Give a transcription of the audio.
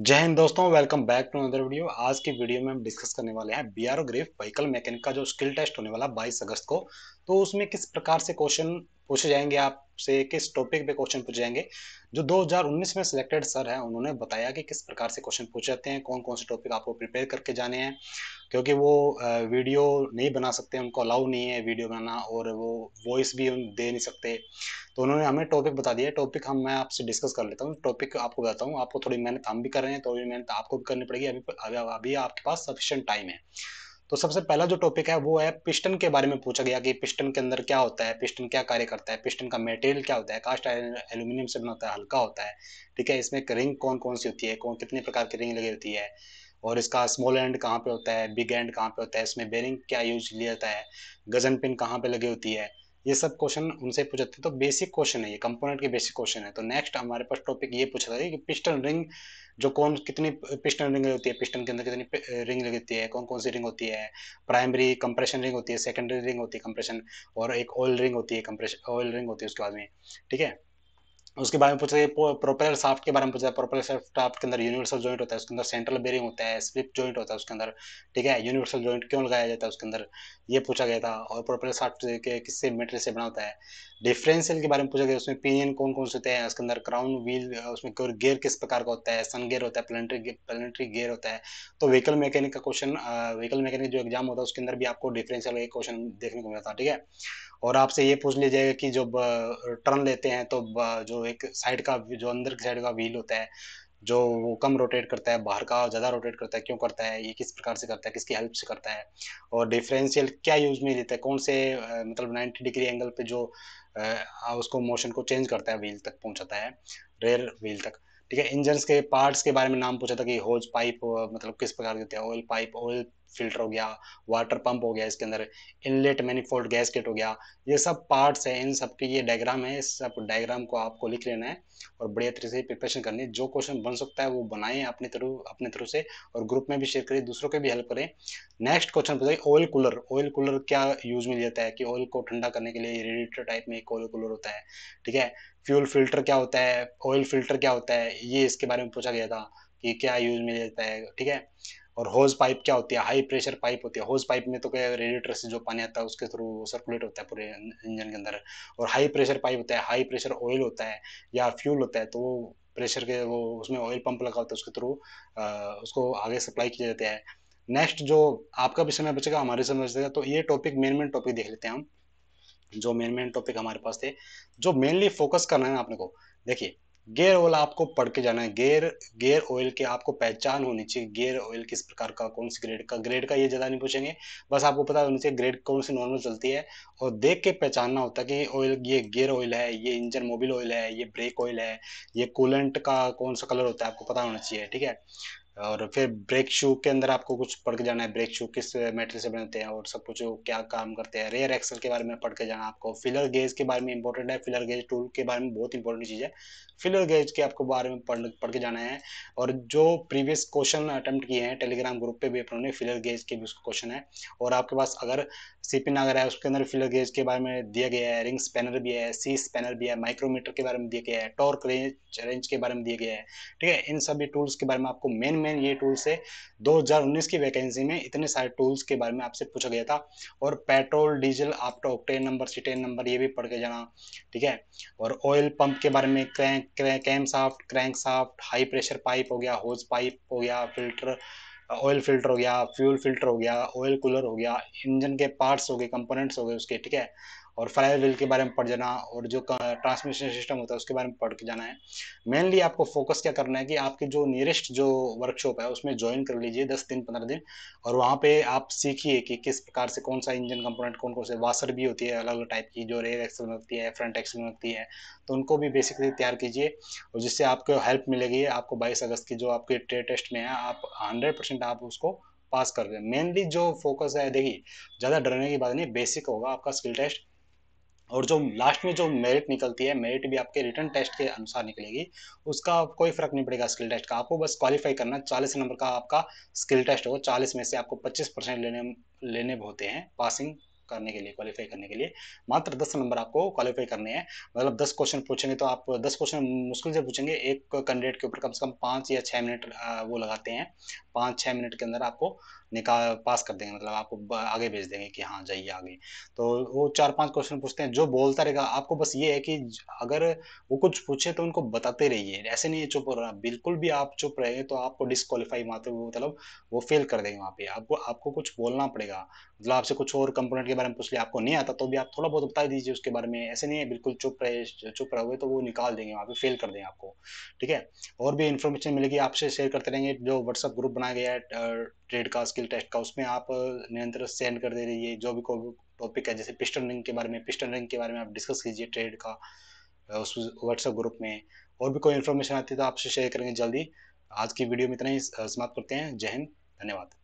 जय हिंद दोस्तों welcome back to another video आज की वीडियो में हम डिस्कस करने वाले हैं B R GREF vehicle mechanic का जो स्किल टेस्ट होने वाला 22 अगस्त को तो उसमें किस प्रकार से क्वेश्चन पूछे जाएंगे आपसे किस टॉपिक पे क्वेश्चन पूछे जाएंगे जो 2019 में सिलेक्टेड सर हैं उन्होंने बताया कि किस प्रकार से क्वेश्चन पूछ जाते हैं कौन कौन से टॉपिक आपको प्रिपेयर करके जाने हैं क्योंकि वो वीडियो नहीं बना सकते उनको अलाउ नहीं है वीडियो बनाना और वो वॉइस भी दे नहीं सकते तो उन्होंने हमें टॉपिक बता दिया टॉपिक हम मैं आपसे डिस्कस कर लेता हूँ टॉपिक आपको बताता हूँ आपको थोड़ी मेहनत हम भी कर रहे हैं थोड़ी मेहनत आपको भी करनी पड़ेगी अभी अभी, अभी आपके पास सफिशेंट टाइम है तो सबसे पहला जो टॉपिक है वो है पिस्टन के बारे में पूछा गया कि पिस्टन के अंदर क्या होता है पिस्टन क्या कार्य करता है पिस्टन का मटेरियल क्या होता है कास्ट आयरन एल्यूमिनियम से बना होता है हल्का होता है ठीक है इसमें रिंग कौन कौन सी होती है कौन कितने प्रकार की रिंग लगी होती है और इसका स्मॉल एंड कहाँ पे होता है बिग एंड कहाँ पे होता है इसमें बेरिंग क्या यूज लिया जाता है गजन पिन कहाँ पे लगी होती है ये सब क्वेश्चन उनसे पूछ जाते हैं तो बेसिक क्वेश्चन है ये कंपोनेंट के बेसिक क्वेश्चन है तो नेक्स्ट हमारे पास टॉपिक ये पूछा था कि पिस्टन रिंग जो कौन कितनी पिस्टन रिंग होती है पिस्टन के अंदर कितनी रिंग लगती है कौन कौन सी रिंग होती है प्राइमरी कंप्रेशन रिंग होती है सेकेंडरी रिंग होती है कंप्रेशन और एक ऑयल रिंग होती है कंप्रेशन ऑयल रिंग होती है उसके बाद में ठीक है उसके बारे में पूछा गया प्रोपेलर साफ्ट के बारे में पूछा है प्रोपेलर साफ्ट के अंदर यूनिवर्सल जॉइंट होता है उसके अंदर सेंट्रल बेरिंग होता है स्लिप जॉइंट होता है उसके अंदर ठीक है यूनिवर्सल जॉइंट क्यों लगाया जाता है उसके अंदर ये पूछा गया था और प्रोपेलर साफ्ट के किससे मेटेरियल से बना होता है डिफरेंशियल के बारे में पूछा गया उसमें पिनियन कौन कौन से होते हैं उसके अंदर क्राउन व्हील उसमें गेयर किस प्रकार का होता है सन गेयर होता है प्लेनेटरी प्लेनेटरी गेयर होता है तो व्हीकल मैकेनिक का क्वेश्चन व्हीकल मैकेनिक जो एग्जाम होता है उसके अंदर भी आपको डिफरेंशियल क्वेश्चन देखने को मिला था ठीक है और आपसे ये पूछ लिया जाएगा कि जब टर्न लेते हैं तो जो एक साइड का जो अंदर की साइड का व्हील होता है जो वो कम रोटेट करता है बाहर का ज़्यादा रोटेट करता है क्यों करता है ये किस प्रकार से करता है किसकी हेल्प से करता है और डिफरेंशियल क्या यूज में देता है कौन से मतलब 90 डिग्री एंगल पे जो उसको मोशन को चेंज करता है व्हील तक पहुंचाता है रेयर व्हील तक ठीक है इंजन के पार्ट्स के बारे में नाम पूछा था कि होज पाइप मतलब किस प्रकार के होते हैं ऑयल पाइप ऑयल फिल्टर हो गया वाटर पंप हो गया इसके अंदर इनलेट मैनिफोल्ड गैसकेट हो गया ये सब पार्ट्स है इन सब के ये डायग्राम है इस सब डायग्राम को आपको लिख लेना है और बढ़िया तरीके से प्रिपरेशन करनी है जो क्वेश्चन बन सकता है वो बनाए अपने थ्रू अपने थ्रू से और ग्रुप में भी शेयर करें दूसरों के भी हेल्प करें नेक्स्ट क्वेश्चन बताइए ऑयल कूलर ऑयल कूलर क्या यूज में जाता है कि ऑयल को ठंडा करने के लिए रेडिएटर टाइप में एक ऑयल कूलर होता है ठीक है फ्यूल फिल्टर क्या होता है ऑयल फिल्टर क्या होता है ये इसके बारे में पूछा गया था कि क्या यूज में जाता है ठीक है और होज पाइप क्या होती है हाई प्रेशर पाइप होती है होज पाइप में तो क्या रेडिएटर से जो पानी आता है उसके थ्रू सर्कुलेट होता है पूरे इंजन के अंदर और हाई प्रेशर पाइप होता है हाई प्रेशर ऑयल होता है या फ्यूल होता है तो वो प्रेशर के वो उसमें ऑयल पंप लगा होता है उसके थ्रू उसको आगे सप्लाई किया जाता है नेक्स्ट जो आपका भी समय बचेगा हमारे समय बचेगा तो ये टॉपिक मेन मेन टॉपिक देख लेते हैं हम जो मेन मेन टॉपिक हमारे पास थे जो मेनली फोकस करना है आपने को देखिए गेयर ऑयल आपको पढ़ के जाना है गेयर गेयर ऑयल की आपको पहचान होनी चाहिए गेयर ऑयल किस प्रकार का कौन सी ग्रेड का ग्रेड का ये ज़्यादा नहीं पूछेंगे बस आपको पता होना चाहिए ग्रेड कौन सी नॉर्मल चलती है और देख के पहचानना होता है कि ऑयल ये गेयर ऑयल है ये इंजन मोबिल ऑयल है ये ब्रेक ऑयल है ये कूलेंट का कौन सा कलर होता है आपको पता होना चाहिए ठीक है और फिर ब्रेक शू के अंदर आपको कुछ पढ़ के जाना है ब्रेक शू किस मेटेरियल से बनते हैं और सब कुछ क्या काम करते हैं रेयर एक्सल के बारे में पढ़ के जाना आपको फिलर गेज के बारे में इंपॉर्टेंट है फिलर गेज टूल के बारे में बहुत इंपॉर्टेंट चीज़ है फिलर गेज के आपको बारे में पढ़ पढ़ के जाना है और जो प्रीवियस क्वेश्चन अटैम्प्ट किए हैं टेलीग्राम ग्रुप पे भी अपने फिलर गेज के भी क्वेश्चन है और आपके पास अगर सी पी अगर है उसके अंदर फिलर गेज के बारे में दिया गया है रिंग स्पेनर भी है सी स्पेनर भी है माइक्रोमीटर के बारे में दिया गया है टॉर्क रेंज रेंज के बारे में दिया गया है ठीक है इन सभी टूल्स के बारे में आपको मेन में ये टूल से 2019 की वैकेंसी में इतने सारे टूल्स के बारे में आपसे पूछा गया था और पेट्रोल डीजल आपका ऑक्टेन नंबर सिटेन नंबर ये भी पढ़ के जाना ठीक है और ऑयल पंप के बारे में crank crank cam shaft crank shaft high pressure pipe हो गया होज पाइप हो गया फिल्टर ऑयल फिल्टर हो गया फ्यूल फिल्टर हो गया ऑयल कूलर हो गया इंजन के पार्ट्स हो गए कंपोनेंट्स हो गए उसके ठीक है और फ्लायर व्हील के बारे में पढ़ जाना और जो ट्रांसमिशन सिस्टम होता है उसके बारे में पढ़ के जाना है मेनली आपको फोकस क्या करना है कि आपके जो नियरेस्ट जो वर्कशॉप है उसमें ज्वाइन कर लीजिए दस दिन पंद्रह दिन और वहाँ पे आप सीखिए कि किस प्रकार से कौन सा इंजन कंपोनेंट कौन कौन से वाशर भी होती है अलग अलग टाइप की जो रेयर एक्सल में होती है फ्रंट एक्सल में होती है तो उनको भी बेसिकली तैयार कीजिए और जिससे आपको हेल्प मिलेगी आपको बाईस अगस्त की जो आपके ट्रेड टेस्ट में है आप हंड्रेड आप उसको पास कर रहे हैं मेनली जो फोकस है देखिए ज़्यादा डरने की बात नहीं बेसिक होगा आपका स्किल टेस्ट और जो लास्ट में जो मेरिट निकलती है मेरिट भी आपके रिटर्न टेस्ट के अनुसार निकलेगी उसका कोई फर्क नहीं पड़ेगा स्किल टेस्ट का आपको बस क्वालिफाई करना चालीस नंबर का आपका स्किल टेस्ट हो चालीस में से आपको पच्चीस परसेंट लेने लेने होते हैं पासिंग करने के लिए क्वालिफाई करने के लिए मात्र दस नंबर आपको क्वालिफाई करने हैं मतलब दस क्वेश्चन पूछेंगे तो आप दस क्वेश्चन मुश्किल से पूछेंगे एक कैंडिडेट के ऊपर कम से कम पाँच या छः मिनट वो लगाते हैं पाँच छः मिनट के अंदर आपको निकाल पास कर देंगे मतलब आपको आगे भेज देंगे कि हाँ जाइए आगे तो वो चार पांच क्वेश्चन पूछते हैं जो बोलता रहेगा आपको बस ये है कि अगर वो कुछ पूछे तो उनको बताते रहिए ऐसे नहीं है चुप हो रहा बिल्कुल भी आप चुप रहेंगे तो आपको डिस्कालीफाई मात्र मतलब वो फेल कर देंगे वहाँ पे आपको आपको कुछ बोलना पड़ेगा मतलब आपसे कुछ और कंपोनेंट के बारे में पूछ लिया आपको नहीं आता तो भी आप थोड़ा बहुत बता दीजिए उसके बारे में ऐसे नहीं है बिल्कुल चुप रहे चुप रहोगे तो वो निकाल देंगे वहाँ पे फेल कर देंगे आपको ठीक है और भी इन्फॉर्मेशन मिलेगी आपसे शेयर करते रहेंगे जो व्हाट्सअप ग्रुप बनाया गया है ट्रेड का स्किल टेस्ट का उसमें आप निरंतर सेंड कर दे रही जो भी कोई टॉपिक है जैसे पिस्टन रिंग के बारे में पिस्टन रिंग के बारे में आप डिस्कस कीजिए ट्रेड का उस व्हाट्सएप ग्रुप में और भी कोई इन्फॉर्मेशन आती है तो आपसे शेयर करेंगे जल्दी आज की वीडियो में इतना ही समाप्त करते हैं जय हिंद धन्यवाद